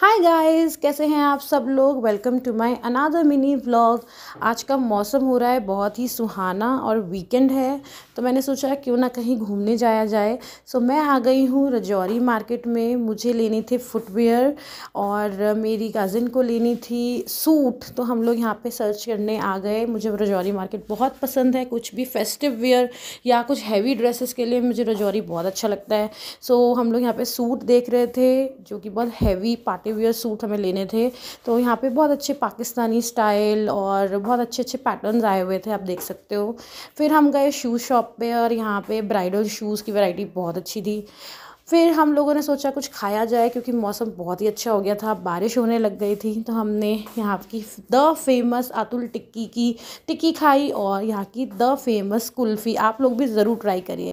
hi guys कैसे हैं आप सब लोग welcome to my another mini vlog आज का मौसम हो रहा है बहुत ही सुहाना और वीकेंड है तो मैंने सोचा क्यों ना कहीं घूमने जाया जाए सो मैं आ गई हूँ रजौरी मार्केट में मुझे लेने थी फुटवेयर और मेरी कज़िन को लेनी थी सूट तो हम लोग यहाँ पे सर्च करने आ गए मुझे रजौरी मार्केट बहुत पसंद है कुछ भी फेस्टिव वेयर या कुछ हैवी ड्रेसेस के लिए मुझे रजौरी बहुत अच्छा लगता है सो हम लोग यहाँ पर सूट देख रहे थे जो कि बहुत heavy part party wear suit हमें लेने थे तो यहाँ पे बहुत अच्छे पाकिस्तानी स्टाइल और बहुत अच्छे अच्छे पैटर्न्स आए हुए थे आप देख सकते हो फिर हम गए शूज़ शॉप पे और यहाँ पे ब्राइडल शूज़ की वैरायटी बहुत अच्छी थी फिर हम लोगों ने सोचा कुछ खाया जाए क्योंकि मौसम बहुत ही अच्छा हो गया था बारिश होने लग गई थी तो हमने यहाँ की द फेमस अतुल टिक्की की टिक्की खाई और यहाँ की द फेमस कुल्फ़ी आप लोग भी ज़रूर ट्राई करिए